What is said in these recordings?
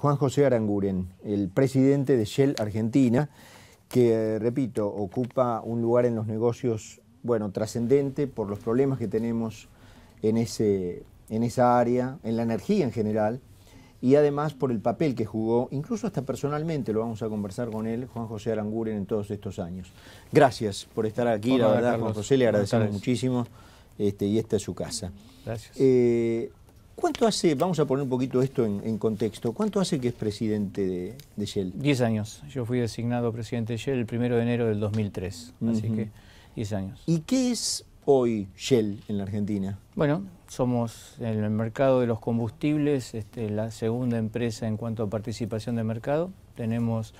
Juan José Aranguren, el presidente de Shell Argentina, que, repito, ocupa un lugar en los negocios, bueno, trascendente por los problemas que tenemos en, ese, en esa área, en la energía en general, y además por el papel que jugó, incluso hasta personalmente, lo vamos a conversar con él, Juan José Aranguren, en todos estos años. Gracias por estar aquí, la verdad, Juan José, le agradecemos muchísimo, este, y esta es su casa. Gracias. Eh, ¿Cuánto hace, vamos a poner un poquito esto en, contexto, cuánto hace que es presidente de, de, Shell? Diez años. Yo fui designado presidente de Shell el primero de enero del 2003, así que diez años. ¿Y qué es hoy Shell en la Argentina? Bueno, somos en el mercado de los combustibles este, la segunda empresa en cuanto a participación de mercado. Tenemos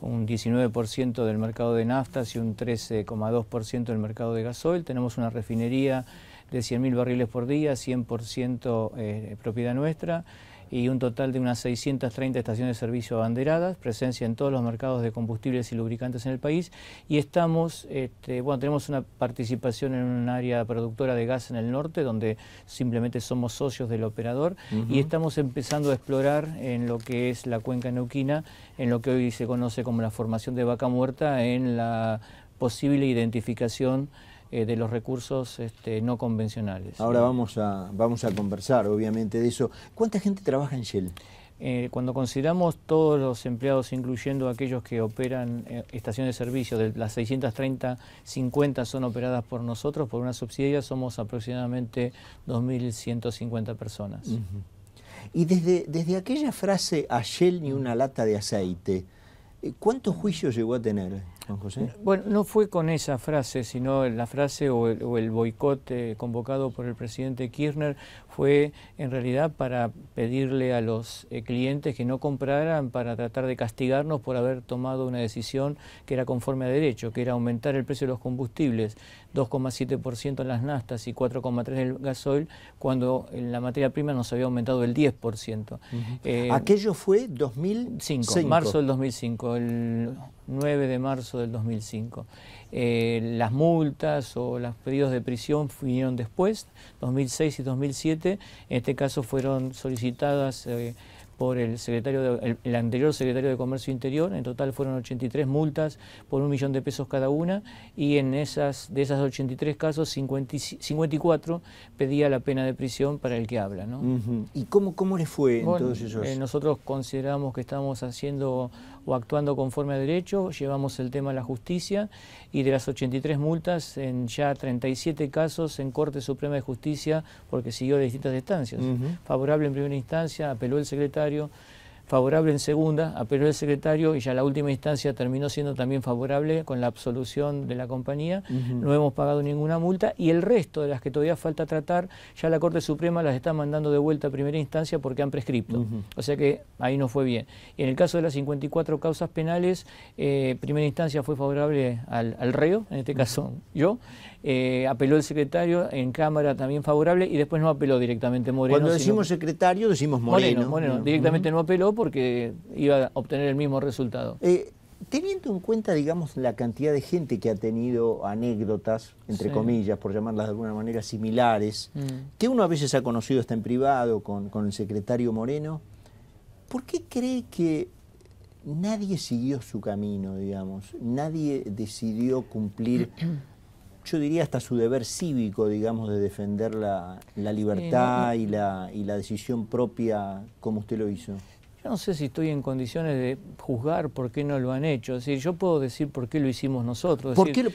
un 19% del mercado de naftas y un 13,2% del mercado de gasoil. Tenemos una refinería de 100.000 barriles por día, 100% eh, propiedad nuestra y un total de unas 630 estaciones de servicio abanderadas, presencia en todos los mercados de combustibles y lubricantes en el país y estamos, este, bueno, tenemos una participación en un área productora de gas en el norte donde simplemente somos socios del operador y estamos empezando a explorar en lo que es la cuenca neuquina, en lo que hoy se conoce como la formación de vaca muerta, en la posible identificación eh, de los recursos este, no convencionales. Ahora vamos a, vamos a conversar, obviamente, de eso. ¿Cuánta gente trabaja en Shell? Eh, cuando consideramos todos los empleados, incluyendo aquellos que operan eh, estaciones de servicio, de las 630, 50 son operadas por nosotros, por una subsidiaria, somos aproximadamente 2.150 personas. Y desde, desde aquella frase, a Shell ni una lata de aceite, eh, ¿Cuántos juicios llegó a tener, don José? Bueno, no fue con esa frase, sino la frase o el, boicot eh, convocado por el presidente Kirchner fue en realidad para pedirle a los eh, clientes que no compraran para tratar de castigarnos por haber tomado una decisión que era conforme a derecho, que era aumentar el precio de los combustibles, 2,7% en las nastas y 4,3% en el gasoil, cuando en la materia prima nos había aumentado el 10%. Aquello fue 2005. Marzo del 2005 el 9 de marzo del 2005. Eh, las multas o los pedidos de prisión vinieron después, 2006 y 2007. En este caso fueron solicitadas eh, por el, secretario el, anterior secretario de Comercio Interior. En total fueron 83 multas por un millón de pesos cada una y en esas de esas 83 casos, 54 pedía la pena de prisión para el que habla. ¿Y cómo, cómo les fue bueno, eh, nosotros consideramos que estamos haciendo o actuando conforme a derecho, llevamos el tema a la justicia y de las 83 multas, en ya 37 casos en Corte Suprema de Justicia, porque siguió de distintas instancias. Favorable en primera instancia, apeló el secretario, favorable en segunda, apeló el secretario y ya la última instancia terminó siendo también favorable con la absolución de la compañía, no hemos pagado ninguna multa y el resto de las que todavía falta tratar, ya la Corte Suprema las está mandando de vuelta a primera instancia porque han prescripto, o sea que ahí no fue bien. Y en el caso de las 54 causas penales, eh, primera instancia fue favorable al, reo, en este caso yo, eh, apeló el secretario en Cámara también favorable y después no apeló directamente Moreno. Cuando decimos secretario decimos Moreno. Bueno, directamente no apeló porque iba a obtener el mismo resultado. Eh, teniendo en cuenta, digamos, la cantidad de gente que ha tenido anécdotas, entre comillas, por llamarlas de alguna manera, similares, mm. que uno a veces ha conocido hasta en privado con, con el secretario Moreno, ¿por qué cree que nadie siguió su camino, digamos? Nadie decidió cumplir yo diría hasta su deber cívico, digamos, de defender la, libertad y la decisión propia como usted lo hizo no sé si estoy en condiciones de juzgar por qué no lo han hecho. Es decir, yo puedo decir por qué lo hicimos nosotros. ¿Por, qué, lo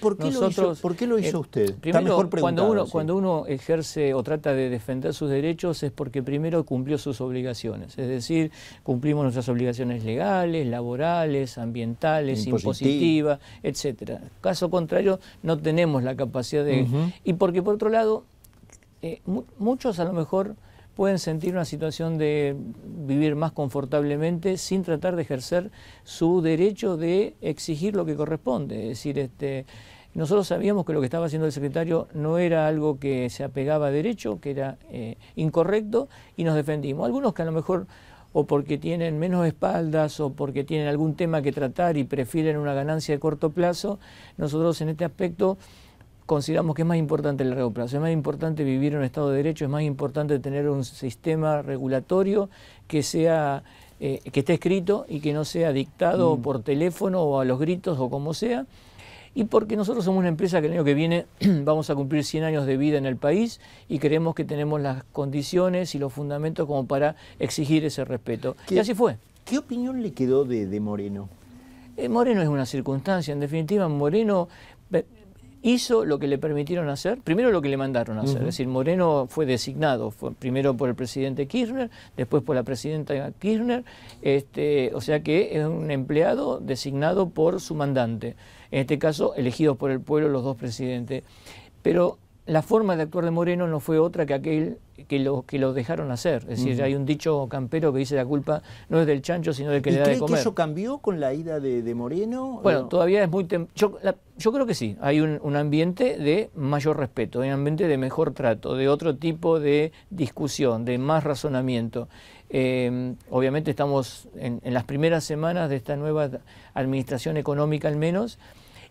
hizo, eh, usted? primero, cuando uno, cuando uno ejerce o trata de defender sus derechos es porque primero cumplió sus obligaciones. Es decir, cumplimos nuestras obligaciones legales, laborales, ambientales, impositivas, etcétera. Caso contrario, no tenemos la capacidad de... Y porque por otro lado, eh, muchos a lo mejor pueden sentir una situación de vivir más confortablemente sin tratar de ejercer su derecho de exigir lo que corresponde. Es decir, este, nosotros sabíamos que lo que estaba haciendo el secretario no era algo que se apegaba a derecho, que era eh, incorrecto, y nos defendimos. Algunos que a lo mejor o porque tienen menos espaldas o porque tienen algún tema que tratar y prefieren una ganancia de corto plazo, nosotros en este aspecto consideramos que es más importante el largo es más importante vivir en un Estado de Derecho, es más importante tener un sistema regulatorio que sea eh, que esté escrito y que no sea dictado mm. por teléfono o a los gritos o como sea. Y porque nosotros somos una empresa que el año que viene vamos a cumplir 100 años de vida en el país y creemos que tenemos las condiciones y los fundamentos como para exigir ese respeto. Y así fue. ¿Qué opinión le quedó de, Moreno? Eh, Moreno es una circunstancia, en definitiva, Moreno hizo lo que le permitieron hacer, primero lo que le mandaron hacer, es decir, Moreno fue designado, primero por el presidente Kirchner, después por la presidenta Kirchner, este, o sea que es un empleado designado por su mandante, en este caso elegidos por el pueblo los dos presidentes. Pero la forma de actuar de Moreno no fue otra que aquel que lo, que lo dejaron hacer. Es decir, hay un dicho campero que dice la culpa no es del chancho, sino de que le da de comer. que eso cambió con la ida de, Moreno? Bueno, todavía es muy... Yo, creo que sí. Hay un, ambiente de mayor respeto, hay un ambiente de mejor trato, de otro tipo de discusión, de más razonamiento. Em, obviamente estamos en las primeras semanas de esta nueva administración económica al menos,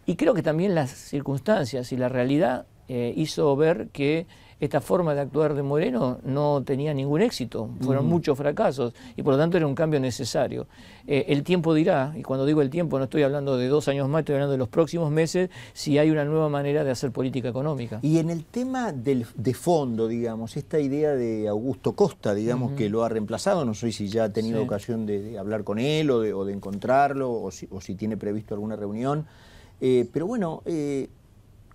y creo que también las circunstancias y la realidad eh, hizo ver que esta forma de actuar de Moreno no tenía ningún éxito, fueron mm. muchos fracasos y por lo tanto era un cambio necesario. Eh, el tiempo dirá, y cuando digo el tiempo no estoy hablando de dos años más, estoy hablando de los próximos meses, si hay una nueva manera de hacer política económica. Y en el tema de fondo, digamos, esta idea de Augusto Costa, digamos, que lo ha reemplazado, no sé si ya ha tenido ocasión de, hablar con él o de, encontrarlo o si, tiene previsto alguna reunión, eh, pero bueno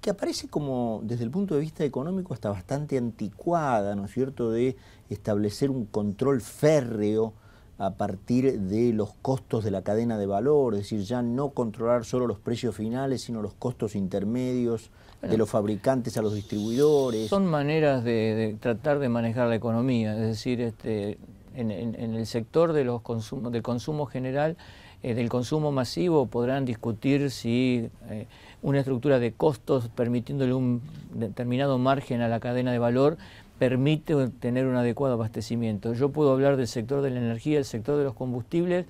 que aparece como desde el punto de vista económico está bastante anticuada, ¿no es cierto?, de establecer un control férreo a partir de los costos de la cadena de valor, es decir, ya no controlar solo los precios finales, sino los costos intermedios de los fabricantes a los distribuidores. Son maneras de, tratar de manejar la economía, es decir, este, en, el sector de los consumos, del consumo general, eh, del consumo masivo, podrán discutir si... Eh, una estructura de costos permitiéndole un determinado margen a la cadena de valor permite tener un adecuado abastecimiento. Yo puedo hablar del sector de la energía, el sector de los combustibles,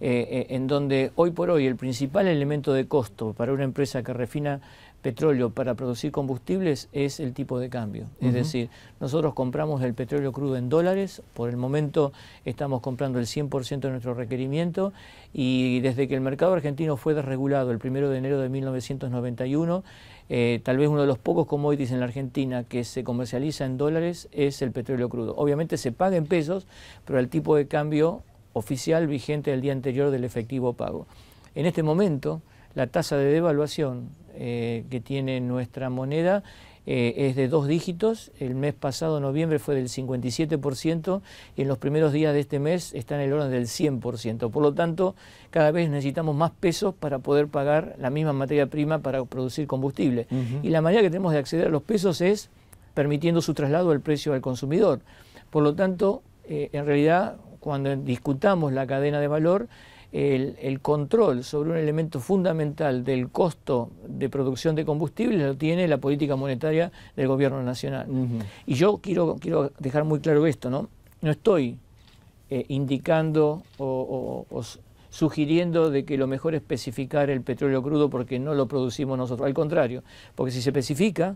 eh, eh, en donde hoy por hoy el principal elemento de costo para una empresa que refina petróleo para producir combustibles es el tipo de cambio. Es decir, nosotros compramos el petróleo crudo en dólares, por el momento estamos comprando el 100% de nuestro requerimiento y desde que el mercado argentino fue desregulado el 1 de enero de 1991, eh, tal vez uno de los pocos commodities en la Argentina que se comercializa en dólares es el petróleo crudo. Obviamente se paga en pesos, pero el tipo de cambio oficial vigente el día anterior del efectivo pago. En este momento, la tasa de devaluación eh, que tiene nuestra moneda eh, es de dos dígitos. El mes pasado, noviembre, fue del 57% y en los primeros días de este mes está en el orden del 100%. Por lo tanto, cada vez necesitamos más pesos para poder pagar la misma materia prima para producir combustible. Y la manera que tenemos de acceder a los pesos es permitiendo su traslado al precio al consumidor. Por lo tanto, eh, en realidad, cuando discutamos la cadena de valor, el, control sobre un elemento fundamental del costo de producción de combustibles lo tiene la política monetaria del gobierno nacional. Y yo quiero, quiero dejar muy claro esto, ¿no? No estoy eh, indicando o, sugiriendo de que lo mejor es especificar el petróleo crudo porque no lo producimos nosotros. Al contrario, porque si se especifica,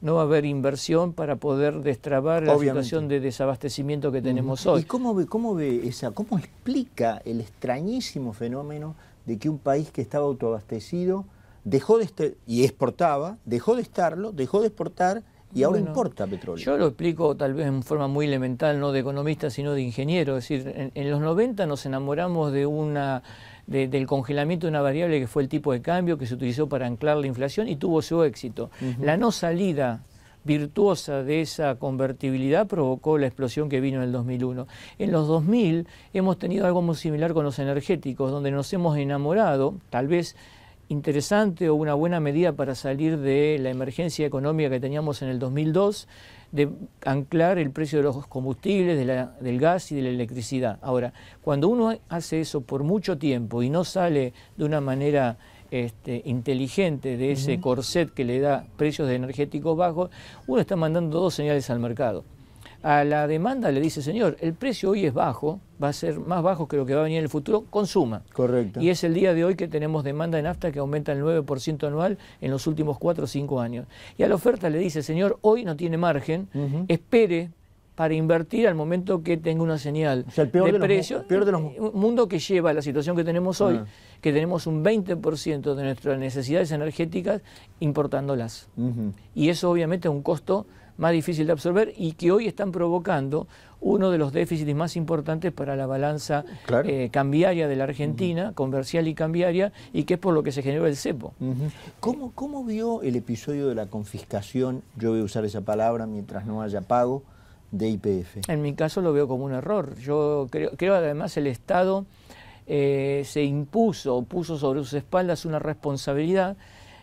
no va a haber inversión para poder destrabar la situación de desabastecimiento que tenemos hoy. ¿Y cómo ve, cómo ve esa, cómo explica el extrañísimo fenómeno de que un país que estaba autoabastecido dejó de y exportaba, dejó de estarlo, dejó de exportar y ahora importa petróleo. Yo lo explico tal vez en forma muy elemental, no de economista, sino de ingeniero. Es decir, en, los 90 nos enamoramos de una del congelamiento de una variable que fue el tipo de cambio que se utilizó para anclar la inflación y tuvo su éxito. La no salida virtuosa de esa convertibilidad provocó la explosión que vino en el 2001. En los 2000 hemos tenido algo muy similar con los energéticos, donde nos hemos enamorado, tal vez interesante o una buena medida para salir de la emergencia económica que teníamos en el 2002 de anclar el precio de los combustibles, del gas y de la electricidad. Ahora, cuando uno hace eso por mucho tiempo y no sale de una manera este, inteligente de ese corset que le da precios de energéticos bajos, uno está mandando dos señales al mercado a la demanda le dice, señor, el precio hoy es bajo, va a ser más bajo que lo que va a venir en el futuro, consuma. Correcto. Y es el día de hoy que tenemos demanda de nafta que aumenta el 9% anual en los últimos 4 o 5 años. Y a la oferta le dice, señor, hoy no tiene margen, espere para invertir al momento que tenga una señal o el peor de, los, precio. Peor de los... mundo que lleva la situación que tenemos hoy, ah. que tenemos un 20% de nuestras necesidades energéticas importándolas. Y eso obviamente es un costo más difícil de absorber y que hoy están provocando uno de los déficits más importantes para la balanza eh, cambiaria de la Argentina, comercial y cambiaria, y que es por lo que se generó el cepo. ¿Cómo, vio el episodio de la confiscación, yo voy a usar esa palabra mientras no haya pago, de IPF? En mi caso lo veo como un error. Yo creo, creo además el Estado eh, se impuso, puso sobre sus espaldas una responsabilidad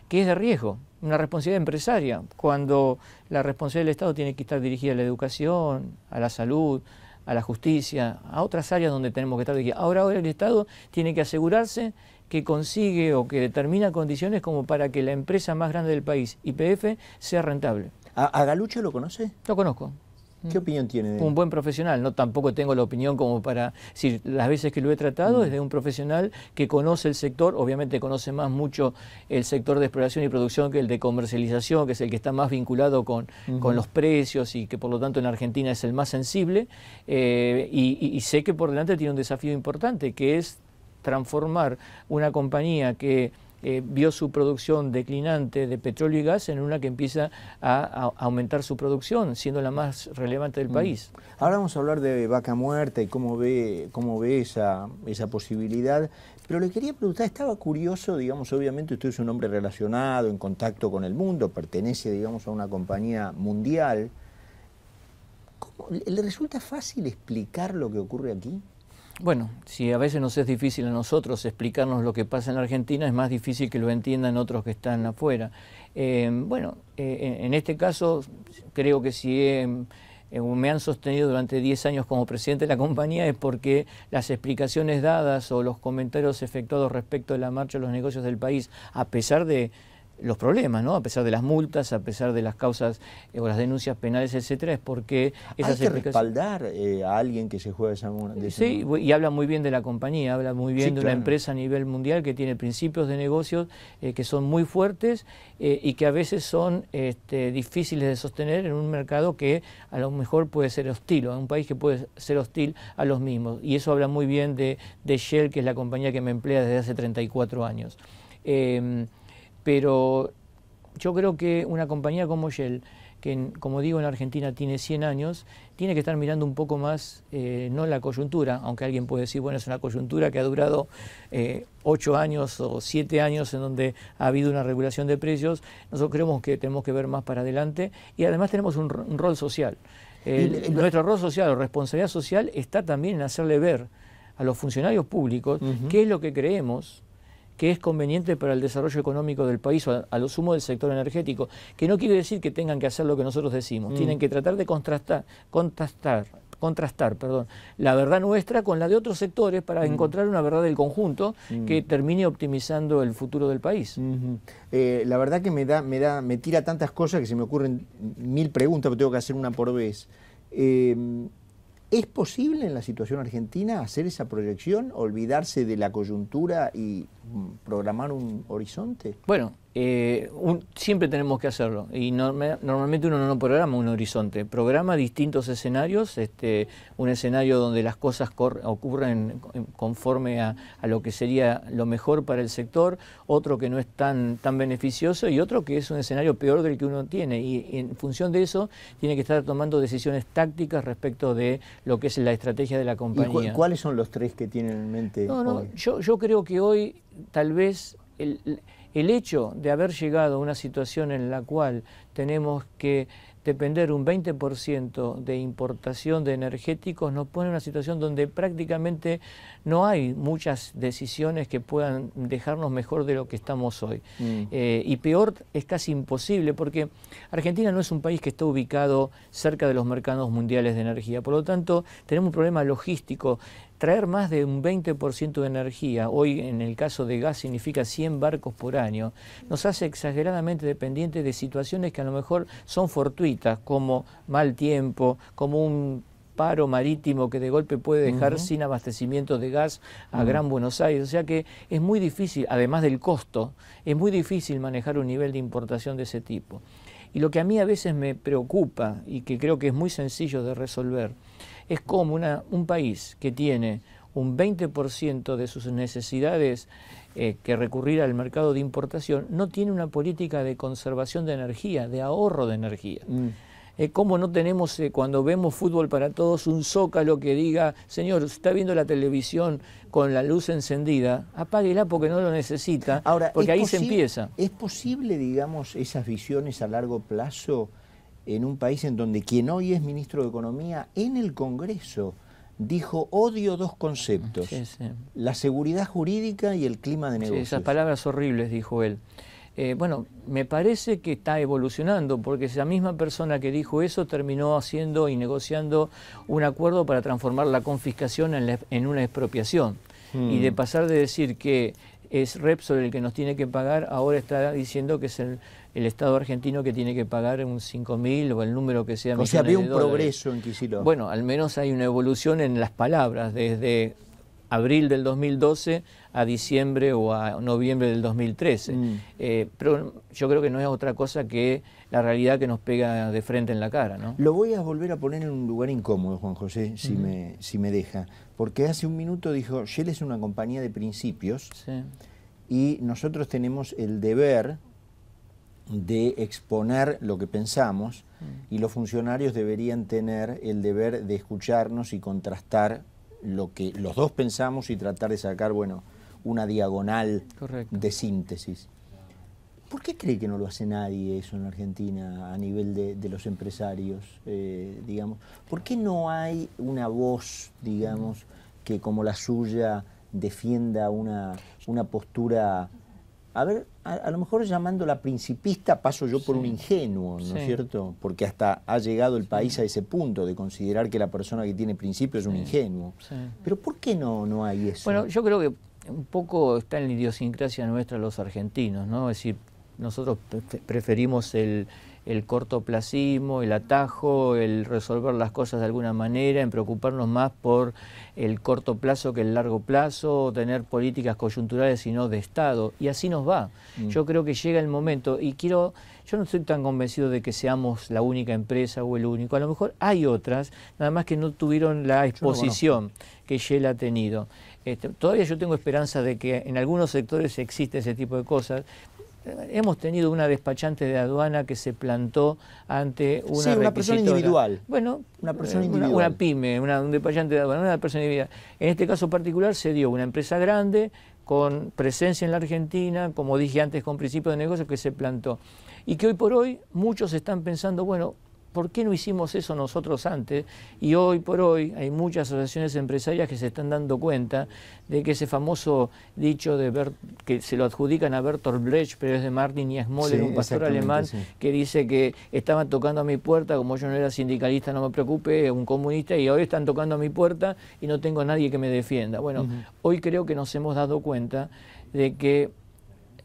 que es de riesgo una responsabilidad empresaria, cuando la responsabilidad del Estado tiene que estar dirigida a la educación, a la salud, a la justicia, a otras áreas donde tenemos que estar dirigidas. Ahora, ahora el Estado tiene que asegurarse que consigue o que determina condiciones como para que la empresa más grande del país, IPF, sea rentable. a Galucho lo conoce? Lo conozco. ¿Qué mm. opinión tiene? De Un buen profesional, no tampoco tengo la opinión como para decir, las veces que lo he tratado mm. es de un profesional que conoce el sector, obviamente conoce más mucho el sector de exploración y producción que el de comercialización, que es el que está más vinculado con, con los precios y que por lo tanto en Argentina es el más sensible, eh, y sé que por delante tiene un desafío importante, que es transformar una compañía que eh, vio su producción declinante de petróleo y gas en una que empieza a, aumentar su producción, siendo la más relevante del mm. país. Ahora vamos a hablar de vaca muerta y cómo ve, cómo ve esa, esa posibilidad, pero le quería preguntar, estaba curioso, digamos, obviamente usted es un hombre relacionado, en contacto con el mundo, pertenece, digamos, a una compañía mundial. ¿Le resulta fácil explicar lo que ocurre aquí? Bueno, si a veces nos es difícil a nosotros explicarnos lo que pasa en la Argentina, es más difícil que lo entiendan otros que están afuera. Eh, bueno, eh, en este caso creo que si eh, me han sostenido durante 10 años como presidente de la compañía es porque las explicaciones dadas o los comentarios efectuados respecto de la marcha de los negocios del país, a pesar de los problemas, ¿no? A pesar de las multas, a pesar de las causas eh, o las denuncias penales, etcétera, es porque esas Hay que respaldar eh, a alguien que se juega esa de esa Sí, y habla muy bien de la compañía, habla muy bien de una empresa a nivel mundial que tiene principios de negocios eh, que son muy fuertes y que a veces son este, difíciles de sostener en un mercado que a lo mejor puede ser hostil, o en un país que puede ser hostil a los mismos. Y eso habla muy bien de, de Shell, que es la compañía que me emplea desde hace 34 años. Em, pero yo creo que una compañía como Shell, que como digo en Argentina tiene 100 años, tiene que estar mirando un poco más, eh, no la coyuntura, aunque alguien puede decir, bueno, es una coyuntura que ha durado eh, 8 años o 7 años en donde ha habido una regulación de precios, nosotros creemos que tenemos que ver más para adelante y además tenemos un, rol social. nuestro rol social o responsabilidad social está también en hacerle ver a los funcionarios públicos qué es lo que creemos que es conveniente para el desarrollo económico del país o a, lo sumo del sector energético, que no quiere decir que tengan que hacer lo que nosotros decimos, mm. tienen que tratar de contrastar, contrastar contrastar perdón, la verdad nuestra con la de otros sectores para mm. encontrar una verdad del conjunto mm. que termine optimizando el futuro del país. Eh, la verdad que me da, me da, me tira tantas cosas que se me ocurren mil preguntas, pero tengo que hacer una por vez. Eh, ¿Es posible en la situación argentina hacer esa proyección, olvidarse de la coyuntura y mm, programar un horizonte? Bueno, eh, siempre tenemos que hacerlo. Y normalmente uno no programa un horizonte, programa distintos escenarios, este, un escenario donde las cosas ocurren conforme a, lo que sería lo mejor para el sector, otro que no es tan, tan beneficioso y otro que es un escenario peor del que uno tiene. Y, en función de eso tiene que estar tomando decisiones tácticas respecto de lo que es la estrategia de la compañía. ¿Y ¿Cuáles son los tres que tienen en mente? hoy? Yo, yo creo que hoy tal vez... el el hecho de haber llegado a una situación en la cual tenemos que depender un 20% de importación de energéticos nos pone en una situación donde prácticamente no hay muchas decisiones que puedan dejarnos mejor de lo que estamos hoy. Mm. Eh, y peor es casi imposible porque Argentina no es un país que está ubicado cerca de los mercados mundiales de energía. Por lo tanto, tenemos un problema logístico traer más de un 20% de energía, hoy en el caso de gas significa 100 barcos por año, nos hace exageradamente dependientes de situaciones que a lo mejor son fortuitas, como mal tiempo, como un paro marítimo que de golpe puede dejar sin abastecimiento de gas a mm. Gran Buenos Aires. O sea que es muy difícil, además del costo, es muy difícil manejar un nivel de importación de ese tipo. Y lo que a mí a veces me preocupa y que creo que es muy sencillo de resolver, es como una, un país que tiene un 20% de sus necesidades eh, que recurrir al mercado de importación, no tiene una política de conservación de energía, de ahorro de energía. Mm. Es eh, como no tenemos, eh, cuando vemos fútbol para todos, un zócalo que diga, señor, está viendo la televisión con la luz encendida, apáguela porque no lo necesita, Ahora, porque ahí se empieza. ¿Es posible, digamos, esas visiones a largo plazo en un país en donde quien hoy es ministro de Economía en el Congreso dijo odio dos conceptos, la seguridad jurídica y el clima de negocios. esas palabras horribles, dijo él. Eh, bueno, me parece que está evolucionando, porque esa misma persona que dijo eso terminó haciendo y negociando un acuerdo para transformar la confiscación en, una expropiación. Y mm. de pasar de decir que es Repsol el que nos tiene que pagar, ahora está diciendo que es el, Estado argentino que tiene que pagar un 5.000 o el número que sea. O sea, había un progreso en Quisilo? Bueno, al menos hay una evolución en las palabras, desde abril del 2012 a diciembre o a noviembre del 2013. Mm. Eh, pero yo creo que no es otra cosa que la realidad que nos pega de frente en la cara. ¿no? Lo voy a volver a poner en un lugar incómodo, Juan José, si, me, si me deja porque hace un minuto dijo, Shell es una compañía de principios y nosotros tenemos el deber de exponer lo que pensamos mm. y los funcionarios deberían tener el deber de escucharnos y contrastar lo que los dos pensamos y tratar de sacar, bueno, una diagonal de síntesis. ¿Por qué cree que no lo hace nadie eso en Argentina a nivel de, los empresarios, eh, digamos? ¿Por qué no hay una voz, digamos, que como la suya defienda una, una postura, a ver, a, lo mejor la principista paso yo por un ingenuo, ¿no es cierto? Porque hasta ha llegado el país a ese punto de considerar que la persona que tiene principio es un ingenuo. Pero ¿por qué no, no hay eso? Bueno, yo creo que un poco está en la idiosincrasia nuestra los argentinos, ¿no? Es decir, nosotros preferimos el, el cortoplacismo, el atajo, el resolver las cosas de alguna manera, en preocuparnos más por el corto plazo que el largo plazo, tener políticas coyunturales y no de Estado. Y así nos va. Mm. Yo creo que llega el momento y quiero, yo no estoy tan convencido de que seamos la única empresa o el único. A lo mejor hay otras, nada más que no tuvieron la exposición que Shell ha tenido. Este, todavía yo tengo esperanza de que en algunos sectores existe ese tipo de cosas, hemos tenido una despachante de aduana que se plantó ante una, sí, una persona individual. Bueno, una eh, persona individual. Una, pyme, una, un despachante de aduana, una persona individual. En este caso particular se dio una empresa grande con presencia en la Argentina, como dije antes, con principio de negocio que se plantó. Y que hoy por hoy muchos están pensando, bueno, ¿por qué no hicimos eso nosotros antes? Y hoy por hoy hay muchas asociaciones empresarias que se están dando cuenta de que ese famoso dicho de que se lo adjudican a Bertolt Brecht, pero es de Martin Niesmoller, un pastor alemán, que dice que estaban tocando a mi puerta, como yo no era sindicalista, no me preocupe, un comunista, y hoy están tocando a mi puerta y no tengo a nadie que me defienda. Bueno, hoy creo que nos hemos dado cuenta de que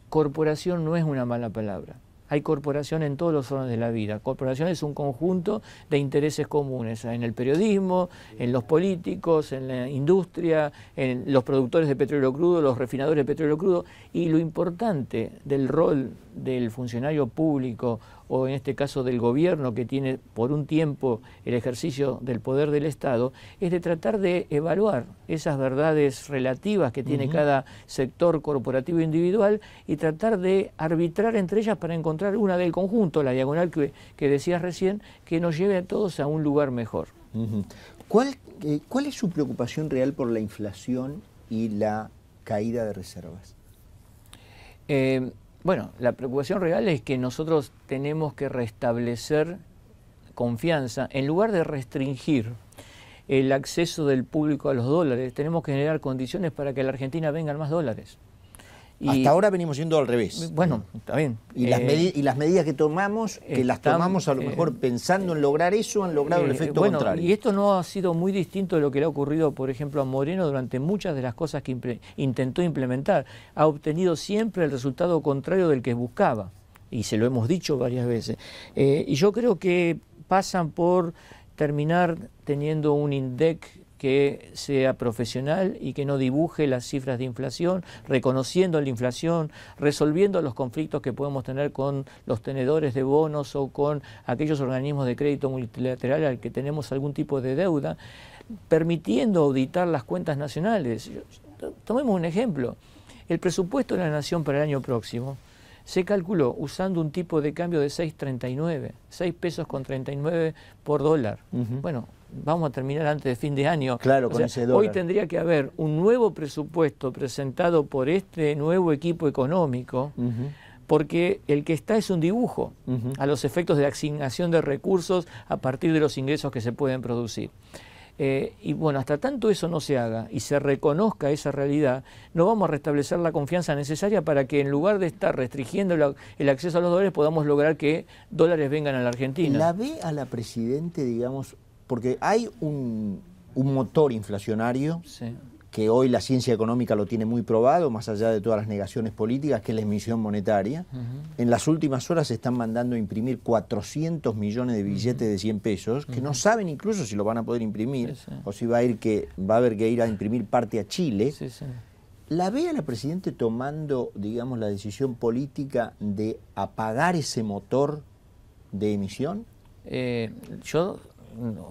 corporación no es una mala palabra hay corporación en todos los órdenes de la vida. Corporación es un conjunto de intereses comunes, en el periodismo, en los políticos, en la industria, en los productores de petróleo crudo, los refinadores de petróleo crudo, y lo importante del rol del funcionario público o en este caso del gobierno que tiene por un tiempo el ejercicio del poder del Estado, es de tratar de evaluar esas verdades relativas que tiene cada sector corporativo individual y tratar de arbitrar entre ellas para encontrar una del conjunto, la diagonal que, decías recién, que nos lleve a todos a un lugar mejor. ¿Cuál, eh, ¿Cuál es su preocupación real por la inflación y la caída de reservas? Eh, bueno, la preocupación real es que nosotros tenemos que restablecer confianza, en lugar de restringir el acceso del público a los dólares, tenemos que generar condiciones para que la Argentina vengan más dólares. Hasta ahora venimos yendo al revés. Bueno, está bien. Y, las, eh, medidas que tomamos, que las tomamos a lo mejor eh, pensando en lograr eso, han logrado el eh, efecto contrario. Y esto no ha sido muy distinto de lo que le ha ocurrido, por ejemplo, a Moreno durante muchas de las cosas que intentó implementar. Ha obtenido siempre el resultado contrario del que buscaba. Y se lo hemos dicho varias veces. y yo creo que pasan por terminar teniendo un INDEC que sea profesional y que no dibuje las cifras de inflación, reconociendo la inflación, resolviendo los conflictos que podemos tener con los tenedores de bonos o con aquellos organismos de crédito multilateral al que tenemos algún tipo de deuda, permitiendo auditar las cuentas nacionales. Tomemos un ejemplo. El presupuesto de la Nación para el año próximo se calculó usando un tipo de cambio de 6.39, 6 pesos con 39 por dólar. Bueno, vamos a terminar antes de fin de año. Claro, con Hoy tendría que haber un nuevo presupuesto presentado por este nuevo equipo económico, porque el que está es un dibujo a los efectos de asignación de recursos a partir de los ingresos que se pueden producir. Eh, y bueno, hasta tanto eso no se haga y se reconozca esa realidad, no vamos a restablecer la confianza necesaria para que en lugar de estar restringiendo el acceso a los dólares, podamos lograr que dólares vengan a la Argentina. ¿La ve a la Presidente, digamos, porque hay un, motor inflacionario que hoy la ciencia económica lo tiene muy probado, más allá de todas las negaciones políticas, que es la emisión monetaria. En las últimas horas se están mandando a imprimir 400 millones de billetes de 100 pesos, que no saben incluso si lo van a poder imprimir o si va a, ir que, va a haber que ir a imprimir parte a Chile. ¿La ve a la Presidente tomando, digamos, la decisión política de apagar ese motor de emisión? Eh, yo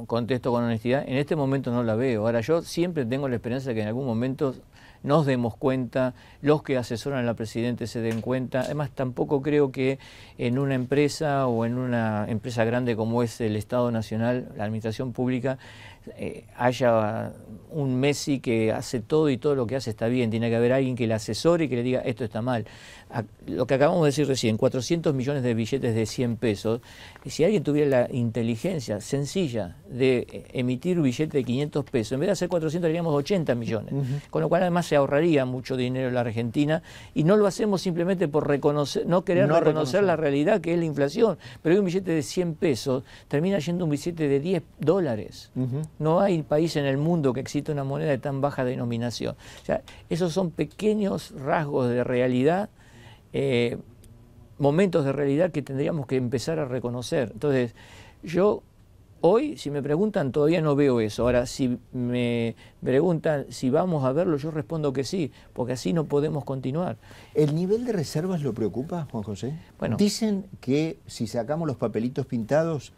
contesto con honestidad, en este momento no la veo. Ahora, yo siempre tengo la esperanza de que en algún momento nos demos cuenta, los que asesoran a la Presidenta se den cuenta. Además, tampoco creo que en una empresa o en una empresa grande como es el Estado Nacional, la Administración Pública, eh, haya un Messi que hace todo y todo lo que hace está bien, tiene que haber alguien que le asesore y que le diga esto está mal. lo que acabamos de decir recién, 400 millones de billetes de 100 pesos, si alguien tuviera la inteligencia sencilla de eh, emitir un billete de 500 pesos, en vez de hacer 400 haríamos 80 millones, con lo cual además se ahorraría mucho dinero la Argentina y no lo hacemos simplemente por reconocer, no querer reconocer, la realidad que es la inflación, pero un billete de 100 pesos termina siendo un billete de 10 dólares. No hay país en el mundo que exista una moneda de tan baja denominación. O sea, esos son pequeños rasgos de realidad, eh, momentos de realidad que tendríamos que empezar a reconocer. Entonces, yo hoy, si me preguntan, todavía no veo eso. Ahora, si me preguntan si vamos a verlo, yo respondo que sí, porque así no podemos continuar. ¿El nivel de reservas lo preocupa, Juan José? Bueno, Dicen que si sacamos los papelitos pintados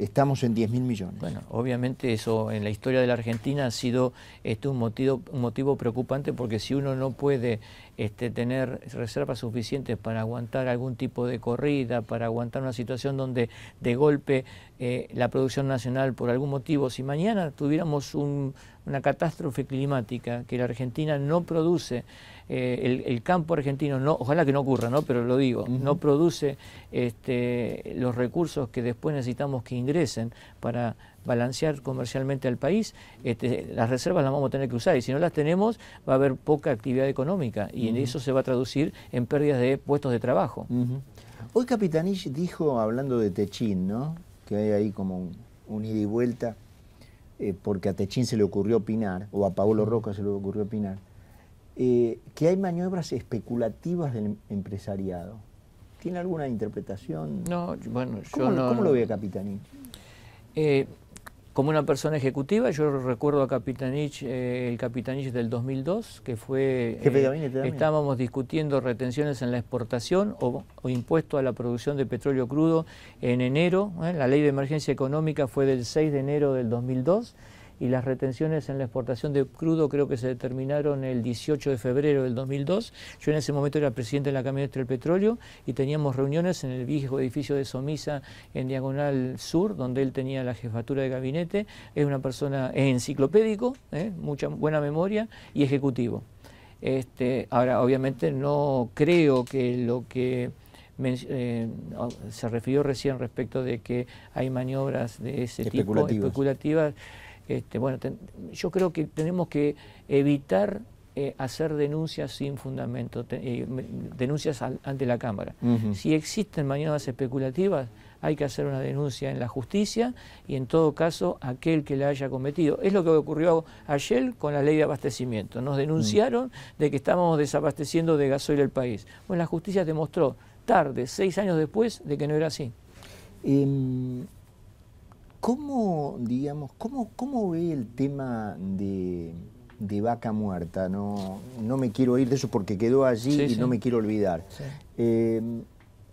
estamos en 10 mil millones. Bueno, obviamente eso en la historia de la Argentina ha sido este, un, motivo, un motivo preocupante porque si uno no puede este, tener reservas suficientes para aguantar algún tipo de corrida, para aguantar una situación donde de golpe eh, la producción nacional por algún motivo, si mañana tuviéramos una catástrofe climática, que la Argentina no produce, eh, el, campo argentino, no, ojalá que no ocurra, ¿no? pero lo digo, no produce este, los recursos que después necesitamos que ingresen para balancear comercialmente al país, este, las reservas las vamos a tener que usar y si no las tenemos va a haber poca actividad económica y en eso se va a traducir en pérdidas de puestos de trabajo. Hoy Capitanich dijo, hablando de Techín, ¿no? que hay ahí como un, ida y vuelta, eh, porque a Techín se le ocurrió opinar, o a Pablo Roca se le ocurrió opinar, eh, que hay maniobras especulativas del empresariado. ¿Tiene alguna interpretación? No, bueno, yo no... ¿Cómo lo ve Capitanich? Eh, como una persona ejecutiva, yo recuerdo a Capitanich, eh, el Capitanich del 2002, que fue... Eh, estábamos discutiendo retenciones en la exportación o, impuesto a la producción de petróleo crudo en enero. ¿eh? la ley de emergencia económica fue del 6 de enero del 2002 y las retenciones en la exportación de crudo creo que se determinaron el 18 de febrero del 2002. Yo en ese momento era presidente de la Camioneta del Petróleo y teníamos reuniones en el viejo edificio de Somisa en Diagonal Sur, donde él tenía la jefatura de gabinete. Es una persona enciclopédico, ¿eh? mucha buena memoria y ejecutivo. Este, ahora, obviamente no creo que lo que eh, se refirió recién respecto de que hay maniobras de ese tipo especulativas este, bueno, yo creo que tenemos que evitar eh, hacer denuncias sin fundamento, eh, denuncias ante la Cámara. Si existen maniobras especulativas, hay que hacer una denuncia en la justicia y en todo caso aquel que la haya cometido. Es lo que ocurrió ayer con la ley de abastecimiento. Nos mm. denunciaron de que estábamos desabasteciendo de gasoil el país. Bueno, la justicia demostró tarde, seis años después, de que no era así. Em, ¿Cómo, digamos, cómo, cómo ve el tema de, vaca muerta? No, no me quiero ir de eso porque quedó allí y no me quiero olvidar. Eh,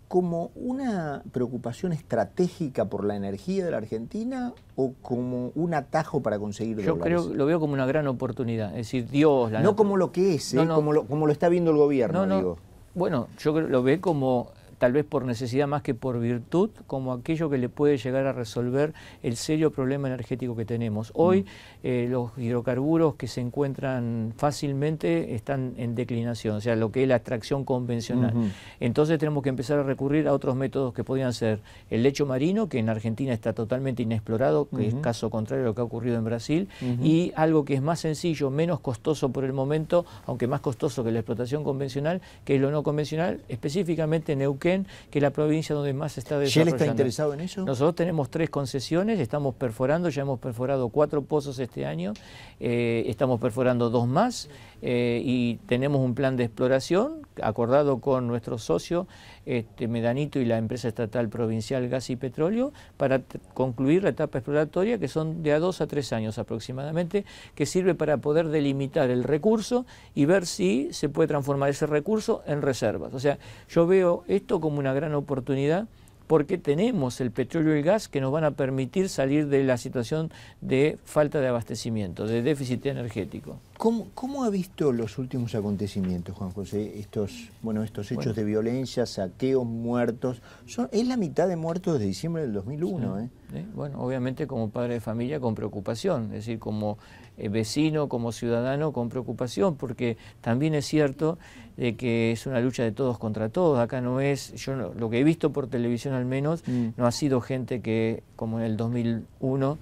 ¿Como una preocupación estratégica por la energía de la Argentina o como un atajo para conseguir Yo creo, lo veo como una gran oportunidad, es decir, Dios... La no como lo que es, eh, Como, lo, como lo está viendo el gobierno, digo. Bueno, yo lo veo como tal vez por necesidad más que por virtud, como aquello que le puede llegar a resolver el serio problema energético que tenemos. Hoy mm. eh, los hidrocarburos que se encuentran fácilmente están en declinación, o sea, lo que es la extracción convencional. Entonces tenemos que empezar a recurrir a otros métodos que podrían ser el lecho marino, que en Argentina está totalmente inexplorado, que es caso contrario a lo que ha ocurrido en Brasil, y algo que es más sencillo, menos costoso por el momento, aunque más costoso que la explotación convencional, que es lo no convencional, específicamente Neuquén que la provincia donde más se está desarrollando. él está interesado en eso? Nosotros tenemos tres concesiones, estamos perforando, ya hemos perforado cuatro pozos este año, eh, estamos perforando dos más. Eh, y tenemos un plan de exploración acordado con nuestro socio este, Medanito y la empresa estatal provincial Gas y Petróleo para concluir la etapa exploratoria que son de a dos a tres años aproximadamente, que sirve para poder delimitar el recurso y ver si se puede transformar ese recurso en reservas. O sea, yo veo esto como una gran oportunidad porque tenemos el petróleo y el gas que nos van a permitir salir de la situación de falta de abastecimiento, de déficit energético. ¿Cómo, ha visto los últimos acontecimientos, Juan José? Estos, bueno, estos hechos de violencia, saqueos, muertos. Son, es la mitad de muertos de diciembre del 2001. ¿eh? Bueno, obviamente como padre de familia con preocupación, es decir, como eh, vecino, como ciudadano con preocupación, porque también es cierto de que es una lucha de todos contra todos. Acá no es, yo lo que he visto por televisión al menos, mm. no ha sido gente que, como en el 2001,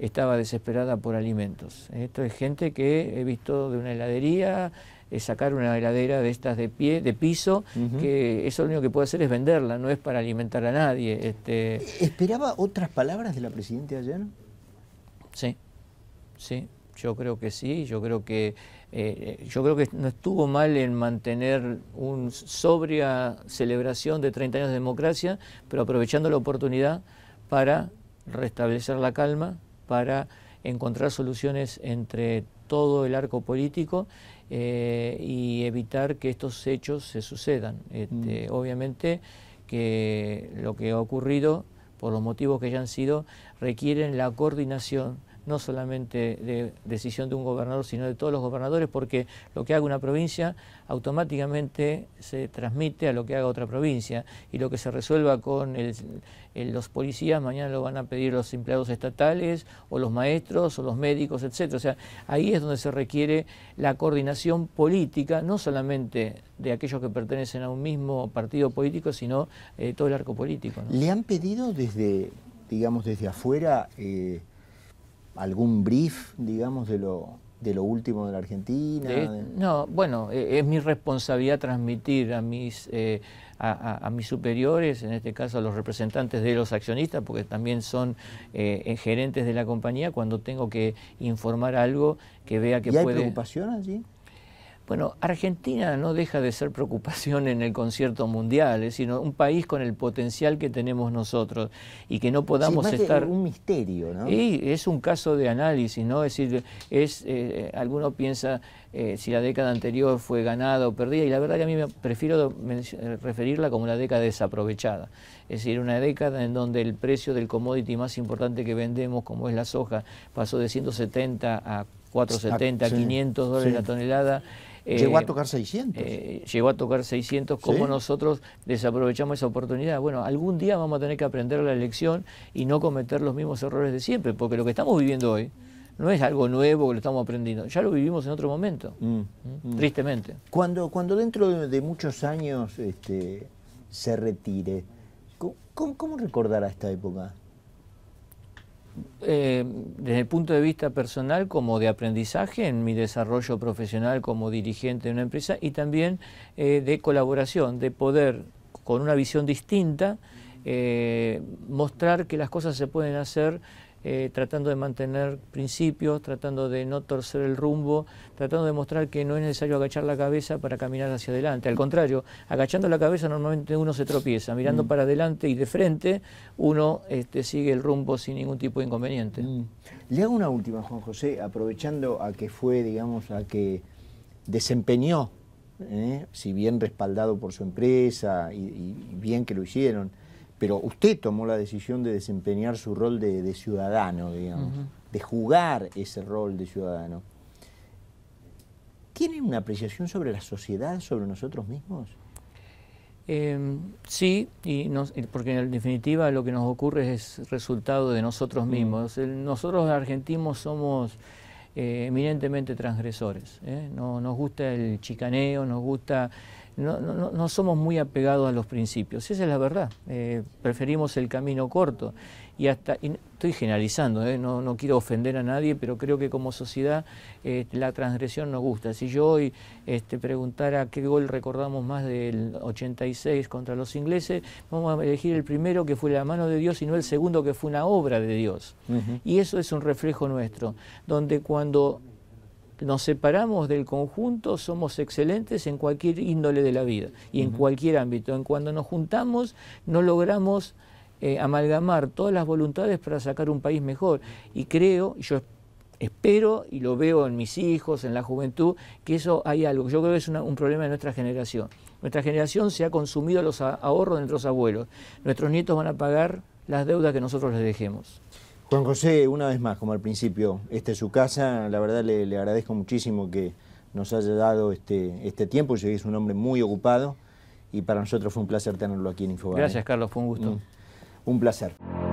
estaba desesperada por alimentos. Esto es gente que he visto de una heladería, eh, sacar una heladera de estas de pie, de piso, que eso lo único que puede hacer es venderla, no es para alimentar a nadie. Este... ¿Esperaba otras palabras de la presidenta ayer? Sí, sí, yo creo que sí, yo creo que eh, eh, yo creo que no estuvo mal en mantener una sobria celebración de 30 años de democracia, pero aprovechando la oportunidad para restablecer la calma, para encontrar soluciones entre todo el arco político eh, y evitar que estos hechos se sucedan. Este, mm. Obviamente que lo que ha ocurrido, por los motivos que ya han sido, requieren la coordinación no solamente de decisión de un gobernador, sino de todos los gobernadores, porque lo que haga una provincia automáticamente se transmite a lo que haga otra provincia y lo que se resuelva con los policías mañana lo van a pedir los empleados estatales o los maestros o los médicos, etc. O sea, ahí es donde se requiere la coordinación política, no solamente de aquellos que pertenecen a un mismo partido político, sino eh, todo el arco político. ¿Le han pedido desde, digamos, desde afuera... Eh, algún brief, digamos, de lo, de lo último de la Argentina? no, bueno, eh, es mi responsabilidad transmitir a mis, eh, a, mis superiores, en este caso a los representantes de los accionistas, porque también son eh, gerentes de la compañía, cuando tengo que informar algo que vea que ¿Y hay preocupación allí? Bueno, Argentina no deja de ser preocupación en el concierto mundial, es sino un país con el potencial que tenemos nosotros y que no podamos estar... Es un misterio, ¿no? Y es un caso de análisis, ¿no? Es decir, es, eh, alguno piensa eh, si la década anterior fue ganada o perdida, y la verdad que a mí me prefiero referirla como una década desaprovechada, es decir, una década en donde el precio del commodity más importante que vendemos, como es la soja, pasó de 170 a 470, a, 500 dólares la tonelada eh, llegó a tocar 600. Eh, llegó a tocar 600, ¿cómo nosotros desaprovechamos esa oportunidad? Bueno, algún día vamos a tener que aprender la lección y no cometer los mismos errores de siempre, porque lo que estamos viviendo hoy no es algo nuevo que lo estamos aprendiendo, ya lo vivimos en otro momento, mm, mm. tristemente. Cuando, cuando dentro de, muchos años este, se retire, ¿cómo, recordará esta época? eh, desde el punto de vista personal como de aprendizaje en mi desarrollo profesional como dirigente de una empresa y también eh, de colaboración, de poder con una visión distinta eh, mostrar que las cosas se pueden hacer eh, tratando de mantener principios, tratando de no torcer el rumbo, tratando de mostrar que no es necesario agachar la cabeza para caminar hacia adelante. Al contrario, agachando la cabeza normalmente uno se tropieza, mirando mm. para adelante y de frente uno este, sigue el rumbo sin ningún tipo de inconveniente. Mm. Le hago una última, Juan José, aprovechando a que fue, digamos, a que desempeñó, ¿eh? si bien respaldado por su empresa y bien que lo hicieron, pero usted tomó la decisión de desempeñar su rol de, ciudadano, digamos, de jugar ese rol de ciudadano. ¿Tiene una apreciación sobre la sociedad, sobre nosotros mismos? Em, sí, y porque en definitiva lo que nos ocurre es resultado de nosotros mm. mismos. nosotros argentinos somos eh, eminentemente transgresores. ¿eh? No, nos gusta el chicaneo, nos gusta no, somos muy apegados a los principios, esa es la verdad, eh, preferimos el camino corto. Y hasta, estoy generalizando, eh, no, quiero ofender a nadie, pero creo que como sociedad eh, la transgresión nos gusta. Si yo hoy este, preguntara qué gol recordamos más del 86 contra los ingleses, vamos a elegir el primero que fue la mano de Dios y no el segundo que fue una obra de Dios. Y eso es un reflejo nuestro, donde cuando nos separamos del conjunto, somos excelentes en cualquier índole de la vida y en cualquier ámbito. En cuando nos juntamos, no logramos eh, amalgamar todas las voluntades para sacar un país mejor. Y creo, yo espero y lo veo en mis hijos, en la juventud, que eso hay algo. Yo creo que es un problema de nuestra generación. Nuestra generación se ha consumido los ahorros de nuestros abuelos. Nuestros nietos van a pagar las deudas que nosotros les dejemos. Juan José, una vez más, como al principio, esta es su casa, la verdad le, agradezco muchísimo que nos haya dado este, este tiempo, que es un hombre muy ocupado y para nosotros fue un placer tenerlo aquí en Infobae. Gracias Carlos, fue un gusto. Mm. un placer.